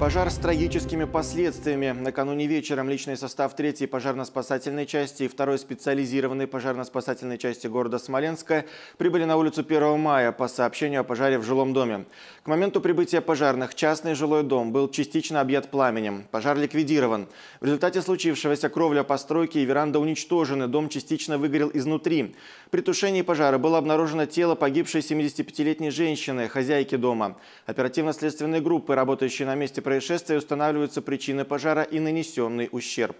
Пожар с трагическими последствиями. Накануне вечером личный состав 3-й пожарно-спасательной части и 2 специализированной пожарно-спасательной части города Смоленска прибыли на улицу 1 мая по сообщению о пожаре в жилом доме. К моменту прибытия пожарных частный жилой дом был частично объят пламенем. Пожар ликвидирован. В результате случившегося кровля постройки и веранда уничтожены. Дом частично выгорел изнутри. При тушении пожара было обнаружено тело погибшей 75-летней женщины, хозяйки дома. Оперативно-следственные группы, работающие на месте происшествия устанавливаются причины пожара и нанесенный ущерб.